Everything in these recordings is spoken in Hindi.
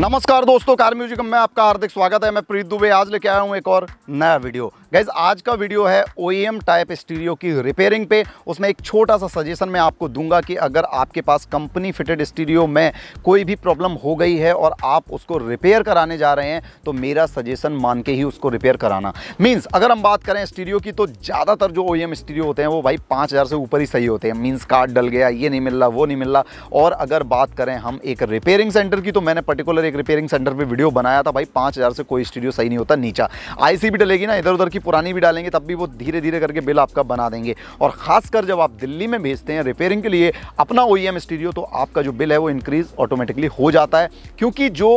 नमस्कार दोस्तों कार म्यूजिकम में आपका हार्दिक स्वागत है मैं प्रीत दुबे आज लेके आया हूँ एक और नया वीडियो गैज आज का वीडियो है ओ टाइप स्टीरियो की रिपेयरिंग पे उसमें एक छोटा सा सजेशन मैं आपको दूंगा कि अगर आपके पास कंपनी फिटेड स्टीरियो में कोई भी प्रॉब्लम हो गई है और आप उसको रिपेयर कराने जा रहे हैं तो मेरा सजेशन मान के ही उसको रिपेयर कराना मीन्स अगर हम बात करें स्टीरियो की तो ज़्यादातर जो ओ स्टीरियो e होते हैं वो भाई पाँच से ऊपर ही सही होते हैं मीन्स कार्ड डल गया ये नहीं मिल रहा वो नहीं मिल रहा और अगर बात करें हम एक रिपेयरिंग सेंटर की तो मैंने पर्टिकुलर अंदर एक रिपेयरिंग सेंटर पे वीडियो बनाया था भाई पाँच हज़ार से कोई स्टूडियो सही नहीं होता नीचा आईसी भी डलेगी ना इधर उधर की पुरानी भी डालेंगे तब भी वो धीरे धीरे करके बिल आपका बना देंगे और खासकर जब आप दिल्ली में भेजते हैं रिपेयरिंग के लिए अपना ओ स्टूडियो e तो आपका जो बिल है वो इंक्रीज़ ऑटोमेटिकली हो जाता है क्योंकि जो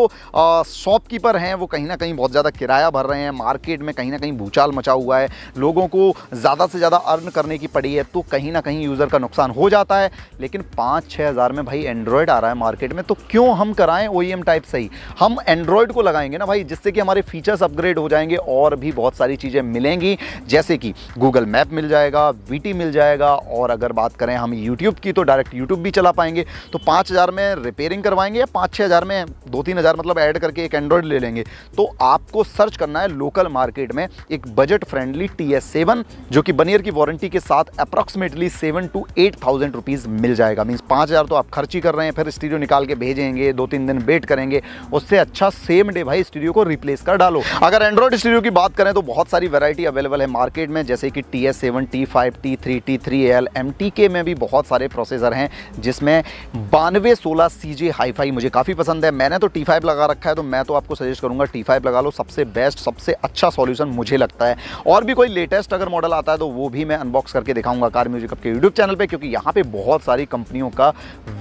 शॉपकीपर हैं वो कहीं ना कहीं बहुत ज़्यादा किराया भर रहे हैं मार्केट में कहीं ना कहीं भूचाल मचा हुआ है लोगों को ज़्यादा से ज़्यादा अर्न करने की पड़ी है तो कहीं ना कहीं यूज़र का नुकसान हो जाता है लेकिन पाँच छः हज़ार में भाई एंड्रॉयड आ रहा है मार्केट में तो क्यों हम कराएं ओ टाइप e सही हम एंड्रॉयड को लगाएंगे ना भाई जिससे कि हमारे फीचर्स अपग्रेड हो जाएंगे और भी बहुत सारी चीज़ें मिलेंगी जैसे कि गूगल मैप मिल जाएगा वी मिल जाएगा और अगर बात करें हम यूट्यूब की तो डायरेक्ट यूट्यूब भी चला पाएंगे तो पाँच में रिपेयरिंग करवाएंगे या पाँच छः में दो तीन हज़ार मतलब ऐड करके एक एंड्रॉयड ले लेंगे तो आपको सर्च करना है लोकल मार्केट में एक budget friendly T S seven जो कि बनियर ईयर की वारंटी के साथ approximately seven to eight thousand rupees मिल जाएगा मीन्स पांच हज़ार तो आप खर्च ही कर रहे हैं फिर स्टीरियो निकाल के भेजेंगे दो तीन दिन वेट करेंगे उससे अच्छा सेम डे भाई स्टूडियो को रिप्लेस कर डालो अगर एंड्रॉइड स्टूडियो की बात करें तो बहुत सारी वेरायटी अवेलेबल है मार्केट में जैसे कि T S seven T five T three T three L M T के में भी बहुत सारे प्रोसेसर हैं जिसमें बानवे सोलह सी जे हाईफाई मुझे काफ़ी पसंद है मैंने तो टी फाइव लगा रखा है तो मैं तो आपको सजेस्ट करूँगा टी फाइव लगा लो सबसे बेस्ट सबसे अच्छा सॉल्यूशन मुझे लगता है और भी कोई लेटेस्ट अगर मॉडल आता है तो वो भी मैं अनबॉक्स करके दिखाऊंगा कार म्यूजिक के यूट्यूब चैनल पर क्योंकि यहाँ पर बहुत सारी कंपनियों का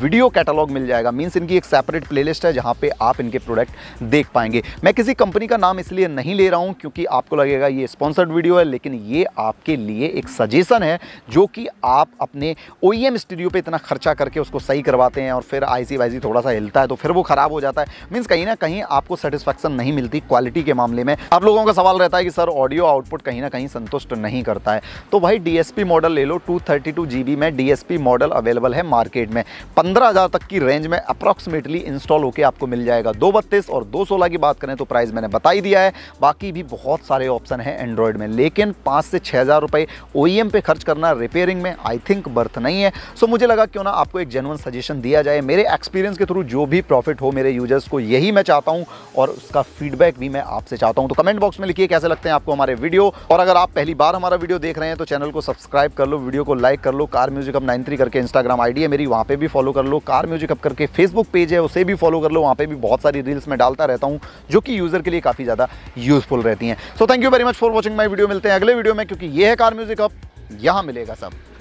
वीडियो कैटलॉग मिल जाएगा मीन्स इनकी एक सेपरेट प्लेलिस्ट है जहाँ पर आप आप इनके प्रोडक्ट देख पाएंगे मैं किसी कंपनी का नाम इसलिए नहीं ले रहा हूँ क्योंकि आपको लगेगा ये स्पॉन्सर्ड वीडियो है लेकिन ये आपके लिए एक सजेशन है जो कि आप अपने ओ e स्टूडियो पर इतना खर्चा करके उसको सही करवाते हैं और फिर आईसी वाईसी थोड़ा सा हिलता है तो फिर वो ख़राब हो जाता है मीन्स कहीं ना कहीं आपको सेटिस्फेक्शन नहीं मिलती क्वालिटी के मामले में आप लोगों का सवाल रहता है कि सर ऑडियो आउटपुट कहीं ना कहीं संतुष्ट नहीं करता है तो भाई डीएसपी मॉडल ले लो टू जीबी में डीएसपी मॉडल अवेलेबल है मार्केट में पंद्रह तक की रेंज में अप्रॉक्सीमेटली इंस्टॉल होकर आपको मिल जाएगा जाएगा दो बत्तीस और दो सोलह की बात करें तो प्राइस मैंने बता ही दिया है बाकी भी बहुत सारे ऑप्शन हैं एंड्रॉयड में लेकिन पाँच से छः हज़ार रुपये ओ e पे खर्च करना रिपेयरिंग में आई थिंक बर्थ नहीं है सो मुझे लगा क्यों ना आपको एक जेनवन सजेशन दिया जाए मेरे एक्सपीरियंस के थ्रू जो भी प्रॉफिट हो मेरे यूजर्स को यही मैं चाहता हूँ और उसका फीडबैक भी मैं आपसे चाहता हूँ तो कमेंट बॉक्स में लिखिए कैसे लगते हैं आपको हमारे वीडियो और अगर आप पहली बार हमारा वीडियो देख रहे हैं तो चैनल को सब्सक्राइब कर लो वीडियो को लाइक कर लो कार म्यूजिक अब नाइन करके इंस्टाग्राम आईडी है मेरी वहां पे भी फॉलो कर लो कार म्यूजिक अब करके फेसबुक पेज है उसे भी फॉलो कर लो वहां पे भी बहुत बहुत सारी रील्स में डालता रहता हूँ जो कि यूज़र के लिए काफ़ी ज़्यादा यूज़फुल रहती हैं so thank you very much for watching my video मिलते हैं अगले वीडियो में क्योंकि ये है कार म्यूज़िक अब यहाँ मिलेगा सब